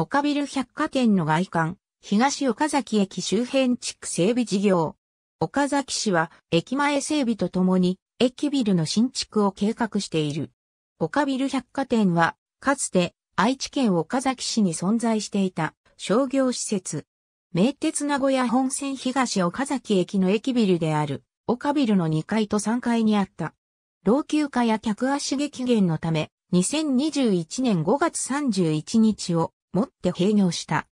岡ビル百貨店の外観、東岡崎駅周辺地区整備事業。岡崎市は駅前整備とともに駅ビルの新築を計画している。岡ビル百貨店はかつて愛知県岡崎市に存在していた商業施設。名鉄名古屋本線東岡崎駅の駅ビルである岡ビルの2階と3階にあった。老朽化や客足激減のため2021年5月31日を持って閉業した。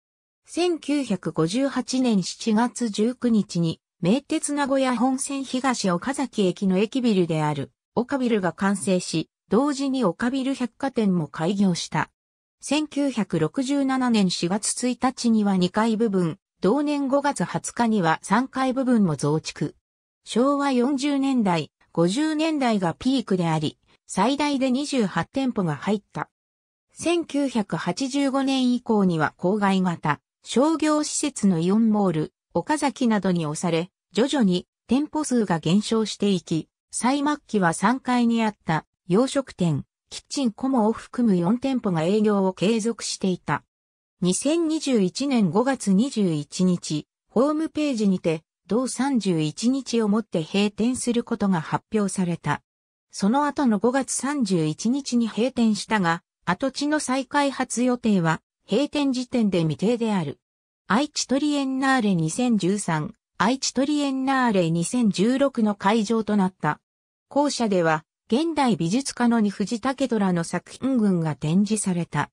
1958年7月19日に、名鉄名古屋本線東岡崎駅の駅ビルである、岡ビルが完成し、同時に岡ビル百貨店も開業した。1967年4月1日には2階部分、同年5月20日には3階部分も増築。昭和40年代、50年代がピークであり、最大で28店舗が入った。1985年以降には郊外型、商業施設のイオンモール、岡崎などに押され、徐々に店舗数が減少していき、最末期は3階にあった洋食店、キッチンコモを含む4店舗が営業を継続していた。2021年5月21日、ホームページにて、同31日をもって閉店することが発表された。その後の5月31日に閉店したが、跡地の再開発予定は閉店時点で未定である。愛知トリエンナーレ2013、愛知トリエンナーレ2016の会場となった。校舎では、現代美術家の二藤武虎の作品群が展示された。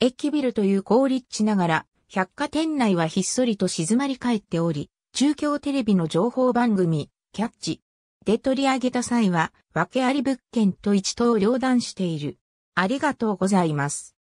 駅ビルという高立地ながら、百貨店内はひっそりと静まり返っており、中京テレビの情報番組、キャッチで取り上げた際は、訳あり物件と一等両断している。ありがとうございます。